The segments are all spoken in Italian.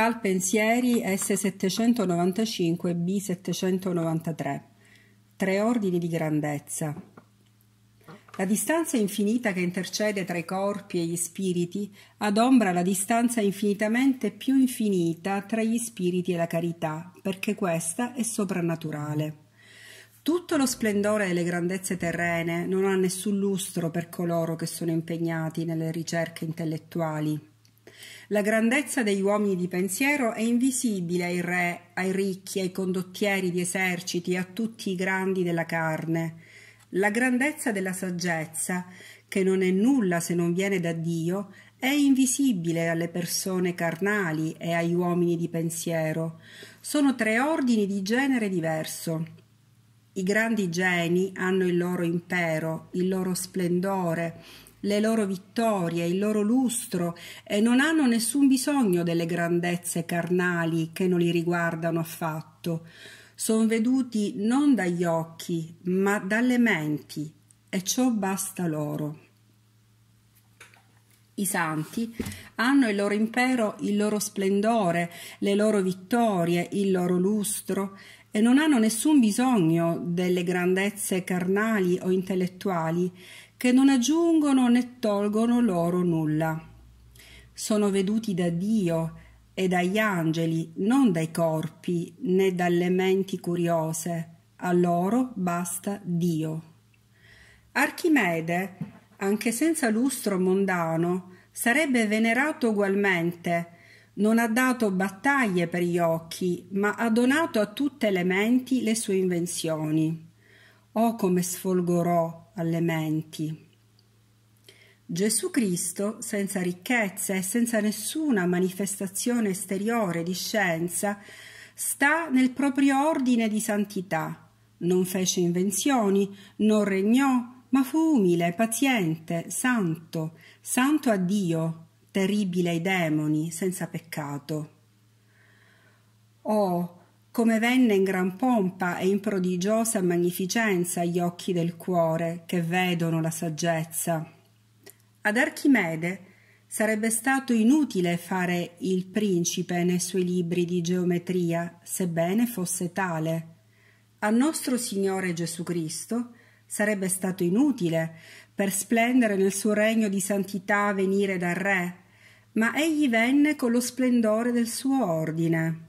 Cal Pensieri S795 B793. Tre ordini di grandezza. La distanza infinita che intercede tra i corpi e gli spiriti adombra la distanza infinitamente più infinita tra gli spiriti e la carità, perché questa è soprannaturale. Tutto lo splendore delle grandezze terrene non ha nessun lustro per coloro che sono impegnati nelle ricerche intellettuali. La grandezza degli uomini di pensiero è invisibile ai re, ai ricchi, ai condottieri di eserciti, a tutti i grandi della carne. La grandezza della saggezza, che non è nulla se non viene da Dio, è invisibile alle persone carnali e agli uomini di pensiero. Sono tre ordini di genere diverso. I grandi geni hanno il loro impero, il loro splendore, le loro vittorie, il loro lustro e non hanno nessun bisogno delle grandezze carnali che non li riguardano affatto. Sono veduti non dagli occhi, ma dalle menti, e ciò basta loro. I santi hanno il loro impero, il loro splendore, le loro vittorie, il loro lustro e non hanno nessun bisogno delle grandezze carnali o intellettuali che non aggiungono né tolgono loro nulla. Sono veduti da Dio e dagli angeli, non dai corpi né dalle menti curiose. A loro basta Dio. Archimede, anche senza lustro mondano, sarebbe venerato ugualmente. Non ha dato battaglie per gli occhi, ma ha donato a tutte le menti le sue invenzioni. Oh come sfolgorò alle menti. Gesù Cristo, senza ricchezze e senza nessuna manifestazione esteriore di scienza, sta nel proprio ordine di santità. Non fece invenzioni, non regnò, ma fu umile, paziente, santo, santo a Dio, terribile ai demoni, senza peccato. Oh, come venne in gran pompa e in prodigiosa magnificenza agli occhi del cuore che vedono la saggezza. Ad Archimede sarebbe stato inutile fare il principe nei suoi libri di geometria, sebbene fosse tale. A nostro Signore Gesù Cristo sarebbe stato inutile per splendere nel suo regno di santità venire dal Re, ma egli venne con lo splendore del suo ordine.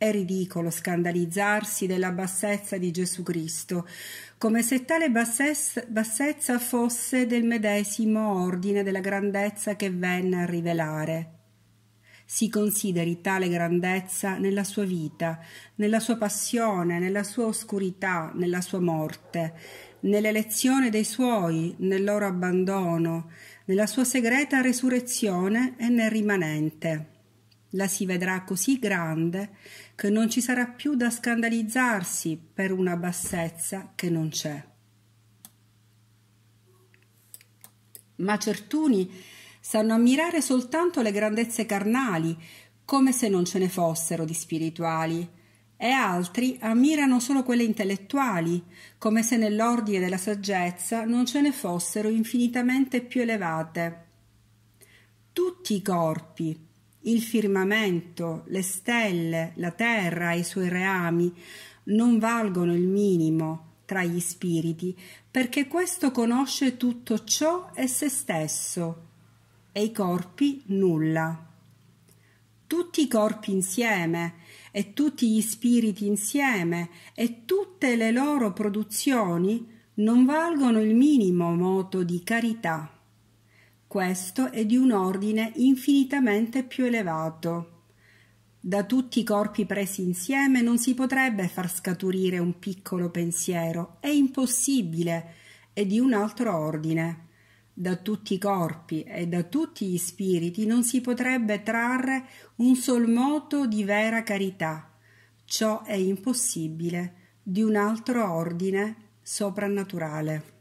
È ridicolo scandalizzarsi della bassezza di Gesù Cristo, come se tale bassezza fosse del medesimo ordine della grandezza che venne a rivelare. Si consideri tale grandezza nella sua vita, nella sua passione, nella sua oscurità, nella sua morte, nell'elezione dei suoi, nel loro abbandono, nella sua segreta resurrezione e nel rimanente. La si vedrà così grande che non ci sarà più da scandalizzarsi per una bassezza che non c'è. Ma certuni sanno ammirare soltanto le grandezze carnali, come se non ce ne fossero di spirituali, e altri ammirano solo quelle intellettuali, come se nell'ordine della saggezza non ce ne fossero infinitamente più elevate. Tutti i corpi, il firmamento, le stelle, la terra e i suoi reami non valgono il minimo tra gli spiriti, perché questo conosce tutto ciò e se stesso, e i corpi nulla. Tutti i corpi insieme, e tutti gli spiriti insieme, e tutte le loro produzioni non valgono il minimo moto di carità. Questo è di un ordine infinitamente più elevato. Da tutti i corpi presi insieme non si potrebbe far scaturire un piccolo pensiero, è impossibile, è di un altro ordine. Da tutti i corpi e da tutti gli spiriti non si potrebbe trarre un sol moto di vera carità. Ciò è impossibile, di un altro ordine soprannaturale.